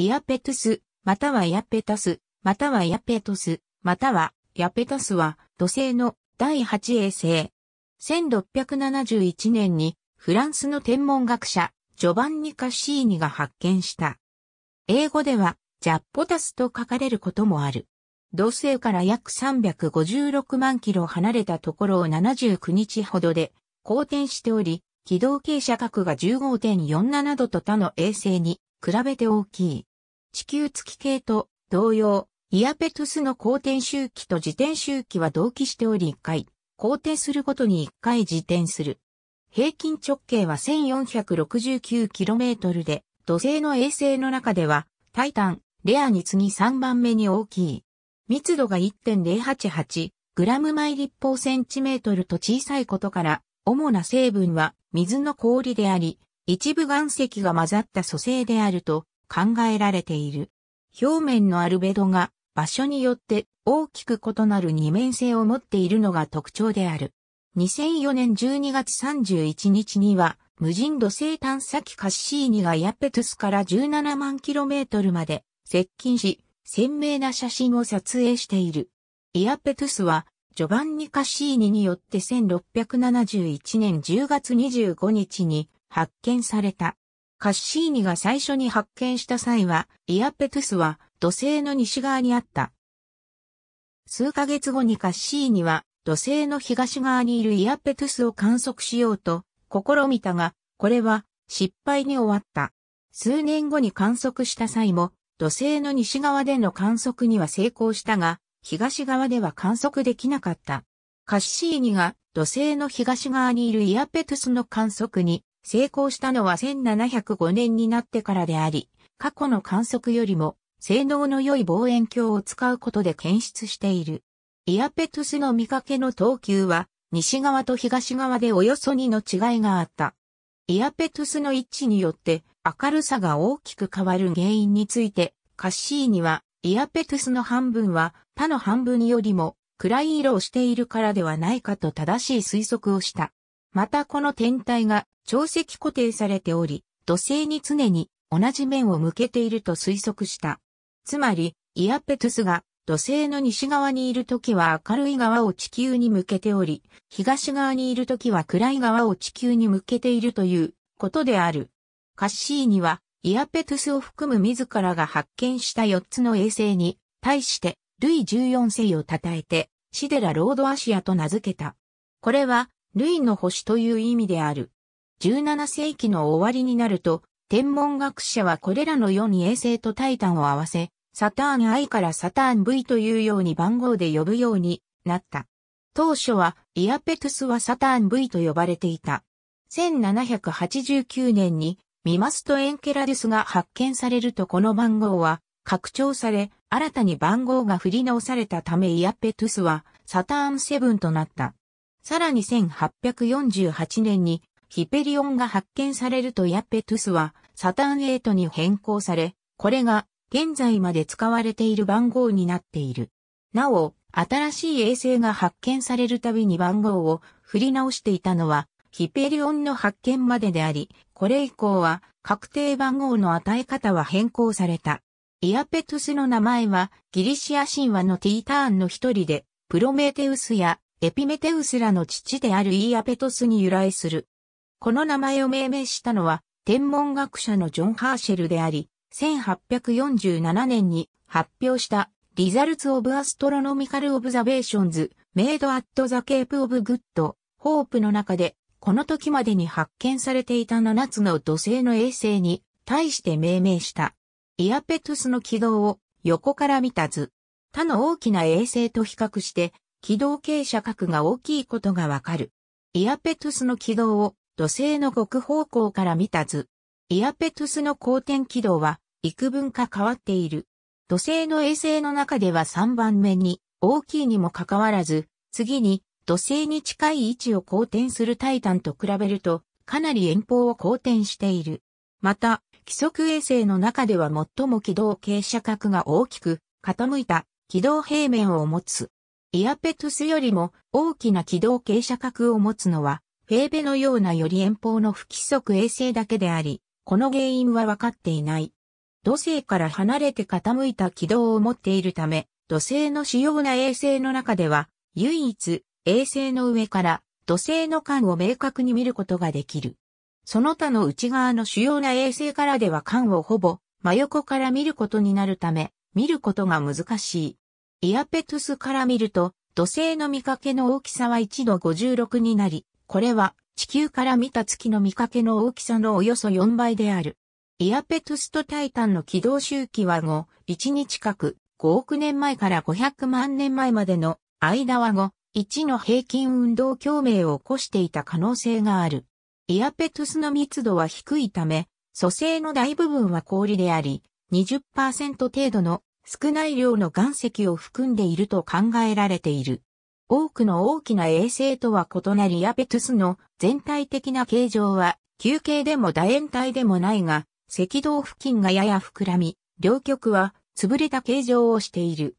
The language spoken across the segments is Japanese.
イアペトゥス、またはヤペタス、またはヤペトス、またはヤペタスは土星の第8衛星。1671年にフランスの天文学者ジョバンニ・カシーニが発見した。英語ではジャッポタスと書かれることもある。土星から約356万キロ離れたところを79日ほどで公転しており、軌道傾斜角が15.47度と他の衛星に比べて大きい。地球月系と同様、イアペトスの公転周期と自転周期は同期しており1回、公転するごとに1回自転する。平均直径は 1469km で、土星の衛星の中では、タイタン、レアに次ぎ3番目に大きい。密度が 1.088g 毎立方センチメートルと小さいことから、主な成分は水の氷であり、一部岩石が混ざった素性であると考えられている。表面のアルベドが場所によって大きく異なる二面性を持っているのが特徴である。2004年12月31日には、無人土星探査機カッシーニがヤペトゥスから17万キロメートルまで接近し、鮮明な写真を撮影している。イアペトゥスは、ジョバンニ・カッシーニによって1671年10月25日に発見された。カッシーニが最初に発見した際は、イアペトゥスは土星の西側にあった。数ヶ月後にカッシーニは土星の東側にいるイアペトゥスを観測しようと試みたが、これは失敗に終わった。数年後に観測した際も、土星の西側での観測には成功したが、東側では観測できなかった。カッシーニが土星の東側にいるイアペトゥスの観測に成功したのは1705年になってからであり、過去の観測よりも性能の良い望遠鏡を使うことで検出している。イアペトゥスの見かけの等級は西側と東側でおよそ2の違いがあった。イアペトゥスの位置によって明るさが大きく変わる原因について、カッシーニはイアペトゥスの半分は他の半分よりも暗い色をしているからではないかと正しい推測をした。またこの天体が潮汐固定されており、土星に常に同じ面を向けていると推測した。つまり、イアペトゥスが土星の西側にいるときは明るい側を地球に向けており、東側にいるときは暗い側を地球に向けているということである。カッシーニは、イアペトゥスを含む自らが発見した4つの衛星に、対して、ルイ14世を称えて、シデラ・ロード・アシアと名付けた。これは、ルイの星という意味である。17世紀の終わりになると、天文学者はこれらのうに衛星とタイタンを合わせ、サターン I からサターン V というように番号で呼ぶようになった。当初はイアペトゥスはサターン V と呼ばれていた。1789年にミマスとエンケラデュスが発見されるとこの番号は拡張され、新たに番号が振り直されたためイアペトゥスはサターン7となった。さらに1848年にヒペリオンが発見されるとヤペトゥスはサターン8に変更され、これが現在まで使われている番号になっている。なお、新しい衛星が発見されるたびに番号を振り直していたのはヒペリオンの発見までであり、これ以降は確定番号の与え方は変更された。イアペトゥスの名前はギリシア神話のティーターンの一人で、プロメテウスやエピメテウスらの父であるイアペトスに由来する。この名前を命名したのは、天文学者のジョン・ハーシェルであり、1847年に発表したリザルツ・オブ・アストロノミカル・オブザベーションズ、メイド・アット・ザ・ケープ・オブ・グッド、ホープの中で、この時までに発見されていた7つの土星の衛星に対して命名した。イアペトゥスの軌道を横から見た図。他の大きな衛星と比較して、軌道傾斜角が大きいことがわかる。イアペトゥスの軌道を土星の極方向から見た図。イアペトゥスの公転軌道は幾分か変わっている。土星の衛星の中では3番目に大きいにもかかわらず、次に土星に近い位置を公転するタイタンと比べると、かなり遠方を公転している。また、規則衛星の中では最も軌道傾斜角が大きく傾いた軌道平面を持つ。イアペトゥスよりも大きな軌道傾斜角を持つのは平べのようなより遠方の不規則衛星だけであり、この原因は分かっていない。土星から離れて傾いた軌道を持っているため、土星の主要な衛星の中では、唯一、衛星の上から土星の間を明確に見ることができる。その他の内側の主要な衛星からでは間をほぼ真横から見ることになるため、見ることが難しい。イアペトゥスから見ると、土星の見かけの大きさは1度56になり、これは地球から見た月の見かけの大きさのおよそ4倍である。イアペトゥストタイタンの軌道周期は後、1に近く、5億年前から500万年前までの間は後、1の平均運動共鳴を起こしていた可能性がある。イアペトゥスの密度は低いため、組成の大部分は氷であり、20%程度の少ない量の岩石を含んでいると考えられている。多くの大きな衛星とは異なりヤペトゥスの全体的な形状は、球形でも楕円体でもないが、赤道付近がやや膨らみ、両極は潰れた形状をしている。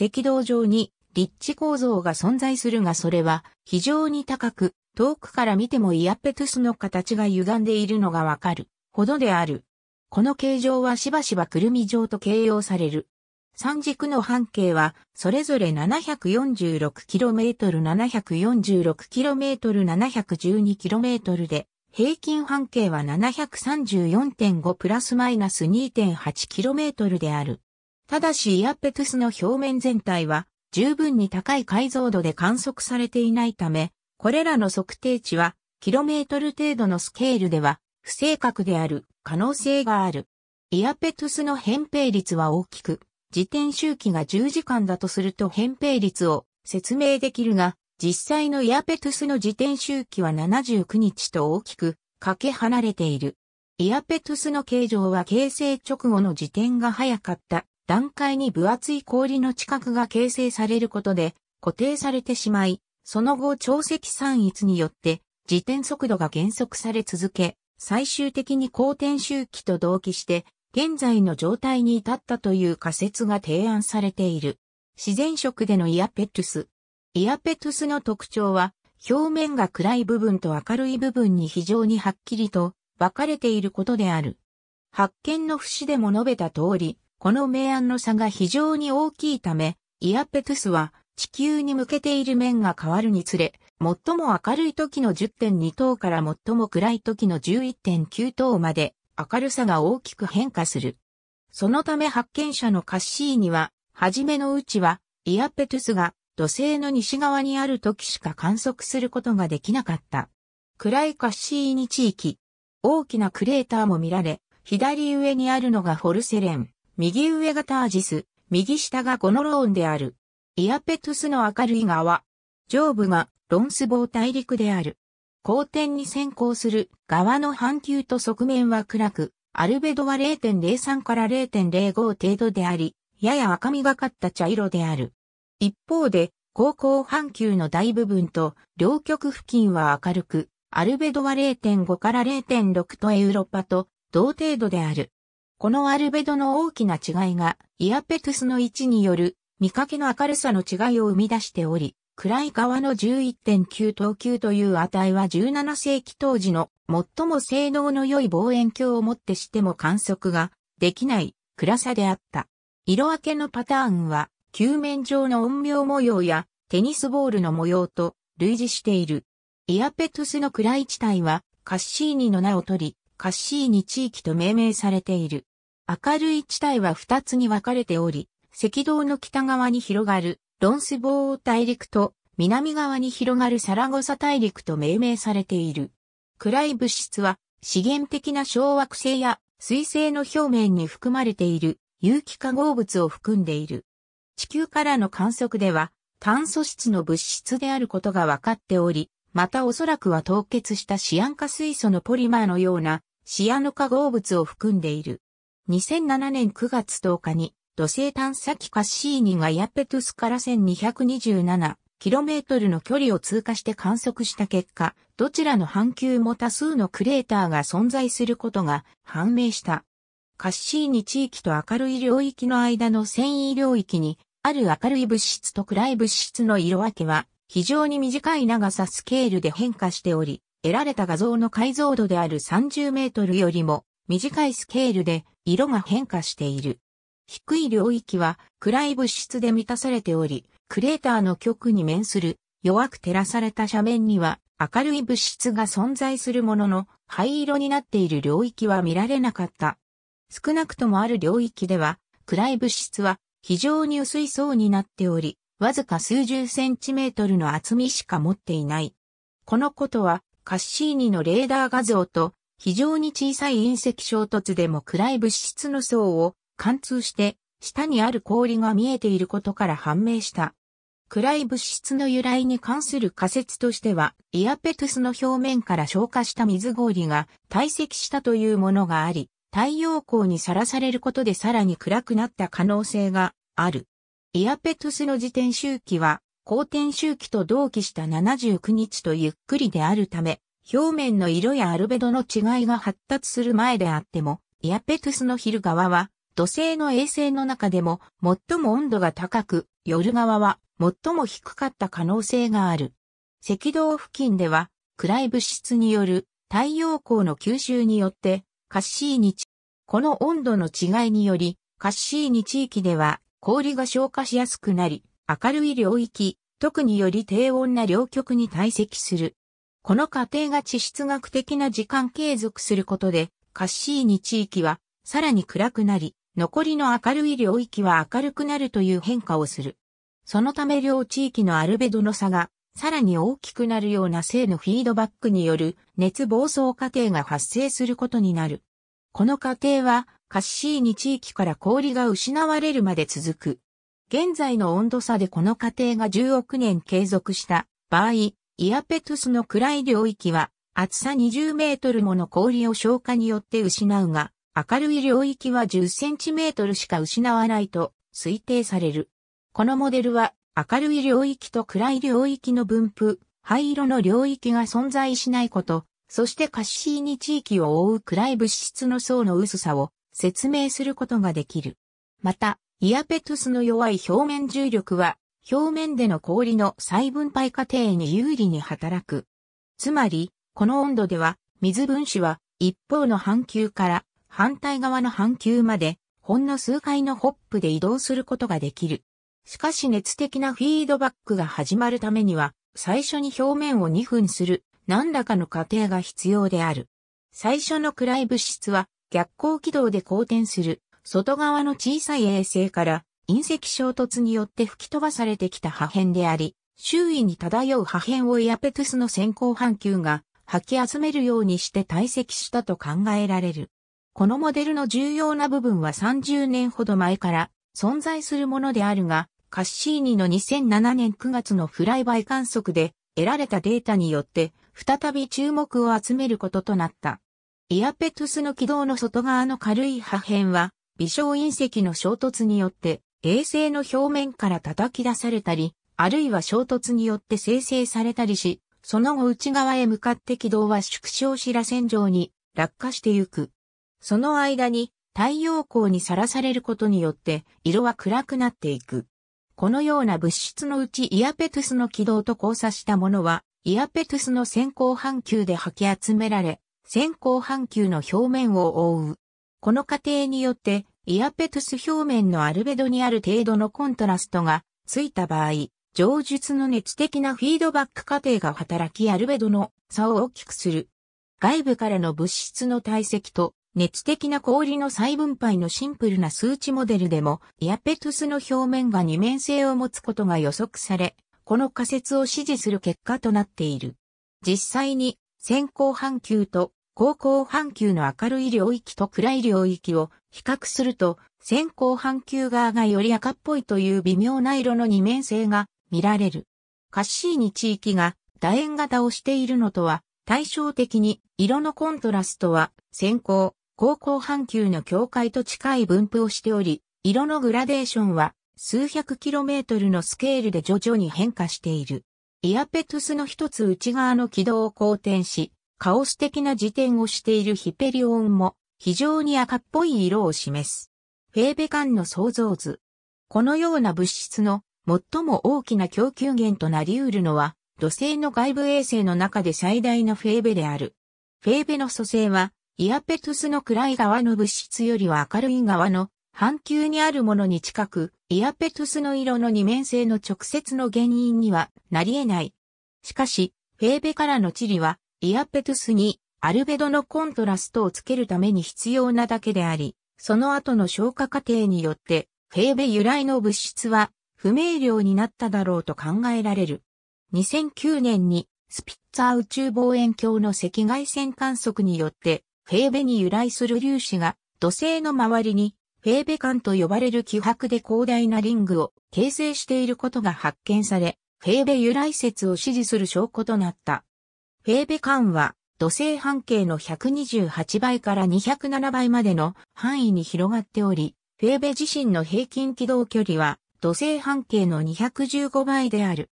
赤道上に立地構造が存在するがそれは非常に高く、遠くから見てもイアペトゥスの形が歪んでいるのがわかるほどである。この形状はしばしばくるみ状と形容される。三軸の半径は、それぞれ 746km746km712km で、平均半径は734.5プラスマイナス 2.8km である。ただしイアペトゥスの表面全体は、十分に高い解像度で観測されていないため、これらの測定値は、キロメートル程度のスケールでは、不正確である可能性がある。イアペトゥスの扁平率は大きく、自転周期が10時間だとすると扁平率を説明できるが、実際のイアペトゥスの自転周期は79日と大きくかけ離れている。イアペトゥスの形状は形成直後の時点が早かった段階に分厚い氷の地殻が形成されることで固定されてしまい、その後潮汐散逸によって時点速度が減速され続け、最終的に公転周期と同期して現在の状態に至ったという仮説が提案されている。自然色でのイアペトゥス。イアペトゥスの特徴は、表面が暗い部分と明るい部分に非常にはっきりと分かれていることである。発見の節でも述べた通り、この明暗の差が非常に大きいため、イアペトゥスは地球に向けている面が変わるにつれ、最も明るい時の10.2等から最も暗い時の11.9等まで明るさが大きく変化する。そのため発見者のカッシーニは、はじめのうちは、イアペトゥスが土星の西側にある時しか観測することができなかった。暗いカッシーニ地域。大きなクレーターも見られ、左上にあるのがフォルセレン、右上がタージス、右下がゴノローンである。イアペトゥスの明るい側。上部がロンスボウ大陸である。後点に先行する側の半球と側面は暗く、アルベドは0.03から0.05程度であり、やや赤みがかった茶色である。一方で、高校半球の大部分と両極付近は明るく、アルベドは0.5から0.6とエウロパと同程度である。このアルベドの大きな違いがイアペトゥスの位置による見かけの明るさの違いを生み出しており、暗い川の11.9等級という値は17世紀当時の最も性能の良い望遠鏡をもってしても観測ができない暗さであった。色分けのパターンは、球面上の音量模様やテニスボールの模様と類似している。イアペトゥスの暗い地帯はカッシーニの名を取り、カッシーニ地域と命名されている。明るい地帯は2つに分かれており、赤道の北側に広がるロンスボー大陸と南側に広がるサラゴサ大陸と命名されている。暗い物質は資源的な小惑星や水星の表面に含まれている有機化合物を含んでいる。地球からの観測では炭素質の物質であることが分かっており、またおそらくは凍結したシアン化水素のポリマーのようなシアノ化合物を含んでいる。2007年9月10日に土星探査機カッシーニがヤッペトゥスから 1227km の距離を通過して観測した結果、どちらの半球も多数のクレーターが存在することが判明した。カッシーニ地域と明るい領域の間の繊維領域に、ある明るい物質と暗い物質の色分けは、非常に短い長さスケールで変化しており、得られた画像の解像度である30メートルよりも短いスケールで色が変化している。低い領域は暗い物質で満たされており、クレーターの極に面する弱く照らされた斜面には明るい物質が存在するものの灰色になっている領域は見られなかった。少なくともある領域では暗い物質は非常に薄い層になっており、わずか数十センチメートルの厚みしか持っていない。このことはカッシーニのレーダー画像と非常に小さい隕石衝突でも暗い物質の層を貫通して下にある氷が見えていることから判明した。暗い物質の由来に関する仮説としては、イアペトゥスの表面から消化した水氷が堆積したというものがあり、太陽光にさらされることでさらに暗くなった可能性がある。イアペトゥスの自転周期は、光転周期と同期した79日とゆっくりであるため、表面の色やアルベドの違いが発達する前であっても、イアペトゥスの昼側は土星の衛星の中でも最も温度が高く、夜側は最も低かった可能性がある。赤道付近では暗い物質による太陽光の吸収によってカッシーニ地、この温度の違いによりカッシーニ地域では氷が消化しやすくなり、明るい領域、特により低温な両極に堆積する。この過程が地質学的な時間継続することで、カッシーニ地域はさらに暗くなり、残りの明るい領域は明るくなるという変化をする。そのため両地域のアルベドの差がさらに大きくなるような性のフィードバックによる熱暴走過程が発生することになる。この過程はカッシーニ地域から氷が失われるまで続く。現在の温度差でこの過程が10億年継続した場合、イアペトゥスの暗い領域は厚さ20メートルもの氷を消化によって失うが、明るい領域は 10cm しか失わないと推定される。このモデルは明るい領域と暗い領域の分布、灰色の領域が存在しないこと、そしてカッシーに地域を覆う暗い物質の層の薄さを説明することができる。また、イアペトゥスの弱い表面重力は、表面での氷の再分配過程に有利に働く。つまり、この温度では、水分子は一方の半球から反対側の半球まで、ほんの数回のホップで移動することができる。しかし熱的なフィードバックが始まるためには、最初に表面を2分する何らかの過程が必要である。最初の暗い物質は逆光軌道で公転する外側の小さい衛星から隕石衝突によって吹き飛ばされてきた破片であり、周囲に漂う破片をエアペトゥスの先行半球が吐き集めるようにして堆積したと考えられる。このモデルの重要な部分は30年ほど前から存在するものであるが、カッシーニの2007年9月のフライバイ観測で得られたデータによって再び注目を集めることとなった。イアペトゥスの軌道の外側の軽い破片は微小隕石の衝突によって衛星の表面から叩き出されたり、あるいは衝突によって生成されたりし、その後内側へ向かって軌道は縮小し螺旋状に落下してゆく。その間に太陽光にさらされることによって色は暗くなっていく。このような物質のうちイアペトゥスの軌道と交差したものは、イアペトゥスの先行半球で吐き集められ、先行半球の表面を覆う。この過程によって、イアペトゥス表面のアルベドにある程度のコントラストがついた場合、上述の熱的なフィードバック過程が働きアルベドの差を大きくする。外部からの物質の体積と熱的な氷の再分配のシンプルな数値モデルでも、イアペトゥスの表面が二面性を持つことが予測され、この仮説を支持する結果となっている。実際に、先行半球と後行半球の明るい領域と暗い領域を比較すると、先行半球側がより赤っぽいという微妙な色の二面性が見られる。カッシーニ地域が楕円型をしているのとは対照的に色のコントラストは先行高校半球の境界と近い分布をしており、色のグラデーションは数百キロメートルのスケールで徐々に変化している。イアペトゥスの一つ内側の軌道を好転し、カオス的な時点をしているヒペリオンも非常に赤っぽい色を示す。フェーベンの創造図。このような物質の最も大きな供給源となり得るのは土星の外部衛星の中で最大のフェーベである。フェーベの蘇生はイアペトゥスの暗い側の物質よりは明るい側の半球にあるものに近く、イアペトゥスの色の二面性の直接の原因にはなり得ない。しかし、フェーベからの地理は、イアペトゥスにアルベドのコントラストをつけるために必要なだけであり、その後の消化過程によって、フェーベ由来の物質は不明瞭になっただろうと考えられる。2009年にスピッツァー宇宙望遠鏡の赤外線観測によってフェーベに由来する粒子が土星の周りにフェーベ間と呼ばれる気迫で広大なリングを形成していることが発見され、フェーベ由来説を支持する証拠となった。フェーベ間は土星半径の128倍から207倍までの範囲に広がっており、フェーベ自身の平均軌道距離は土星半径の215倍である。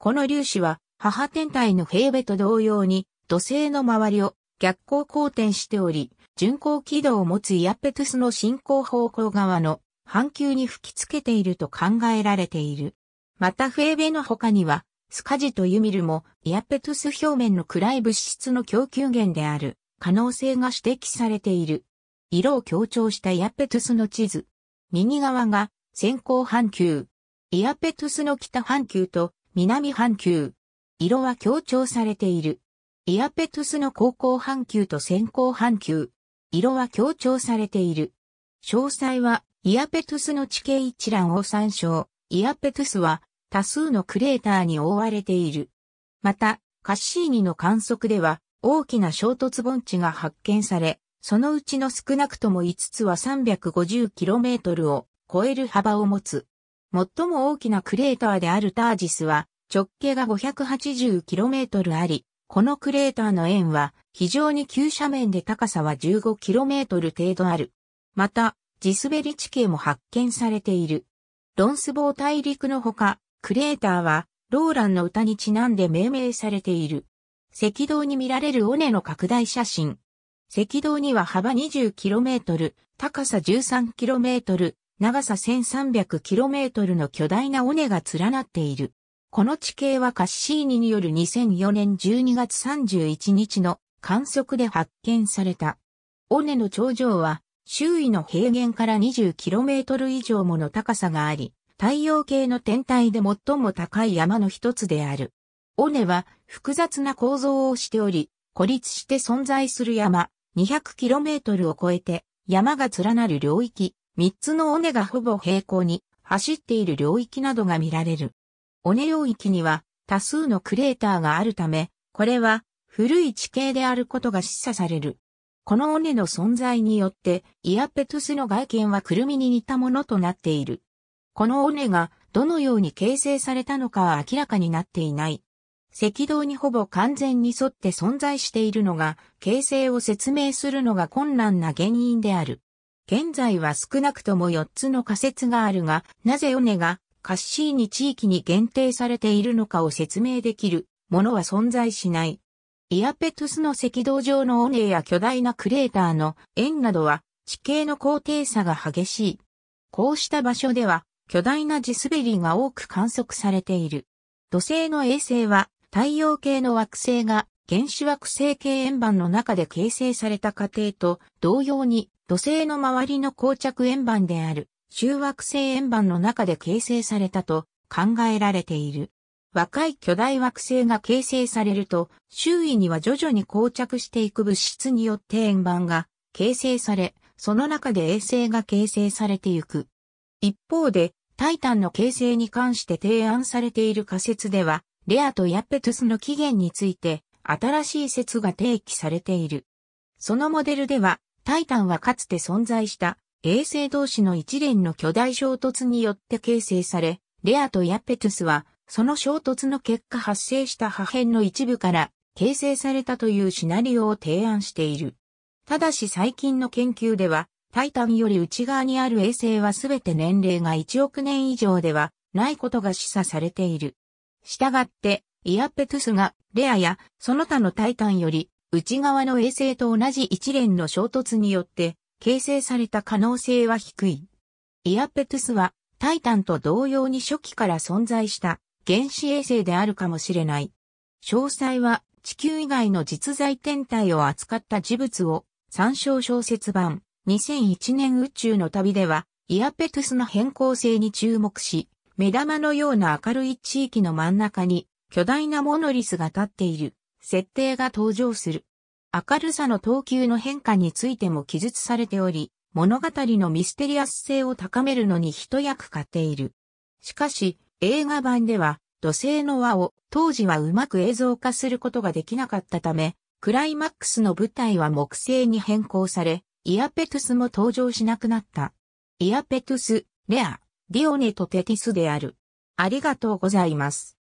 この粒子は母天体のフェーベと同様に土星の周りを逆光光転しており、巡航軌道を持つイアペトゥスの進行方向側の半球に吹きつけていると考えられている。またフェーベの他には、スカジとユミルもイアペトゥス表面の暗い物質の供給源である可能性が指摘されている。色を強調したイアペトゥスの地図。右側が先行半球。イアペトゥスの北半球と南半球。色は強調されている。イアペトゥスの後校半球と先行半球。色は強調されている。詳細は、イアペトゥスの地形一覧を参照。イアペトゥスは、多数のクレーターに覆われている。また、カッシーニの観測では、大きな衝突盆地が発見され、そのうちの少なくとも5つは 350km を超える幅を持つ。最も大きなクレーターであるタージスは、直径が 580km あり、このクレーターの円は非常に急斜面で高さは 15km 程度ある。また、地滑り地形も発見されている。ロンスボー大陸のほか、クレーターはローランの歌にちなんで命名されている。赤道に見られる尾根の拡大写真。赤道には幅 20km、高さ 13km、長さ 1300km の巨大な尾根が連なっている。この地形はカッシーニによる2004年12月31日の観測で発見された。尾根の頂上は周囲の平原から 20km 以上もの高さがあり、太陽系の天体で最も高い山の一つである。尾根は複雑な構造をしており、孤立して存在する山、200km を超えて山が連なる領域、3つの尾根がほぼ平行に走っている領域などが見られる。尾根領域には多数のクレーターがあるため、これは古い地形であることが示唆される。この尾根の存在によって、イアペトゥスの外見はクルミに似たものとなっている。この尾根がどのように形成されたのかは明らかになっていない。赤道にほぼ完全に沿って存在しているのが、形成を説明するのが困難な原因である。現在は少なくとも4つの仮説があるが、なぜ尾根がカッシーニ地域に限定されているのかを説明できるものは存在しない。イアペトスの赤道上の尾根や巨大なクレーターの円などは地形の高低差が激しい。こうした場所では巨大な地滑りが多く観測されている。土星の衛星は太陽系の惑星が原子惑星系円盤の中で形成された過程と同様に土星の周りの膠着円盤である。中惑星円盤の中で形成されたと考えられている。若い巨大惑星が形成されると、周囲には徐々に膠着していく物質によって円盤が形成され、その中で衛星が形成されていく。一方で、タイタンの形成に関して提案されている仮説では、レアとヤッペトスの起源について、新しい説が提起されている。そのモデルでは、タイタンはかつて存在した衛星同士の一連の巨大衝突によって形成され、レアとヤペトゥスは、その衝突の結果発生した破片の一部から形成されたというシナリオを提案している。ただし最近の研究では、タイタンより内側にある衛星はすべて年齢が1億年以上ではないことが示唆されている。したがって、イアペトゥスがレアやその他のタイタンより内側の衛星と同じ一連の衝突によって形成された可能性は低い。イアペトゥスはタイタンと同様に初期から存在した原子衛星であるかもしれない。詳細は地球以外の実在天体を扱った事物を参照小説版2001年宇宙の旅ではイアペトゥスの変更性に注目し、目玉のような明るい地域の真ん中に巨大なモノリスが立っている設定が登場する。明るさの等級の変化についても記述されており、物語のミステリアス性を高めるのに一役買っている。しかし、映画版では、土星の輪を当時はうまく映像化することができなかったため、クライマックスの舞台は木星に変更され、イアペトゥスも登場しなくなった。イアペトゥス、レア、ディオネとテティスである。ありがとうございます。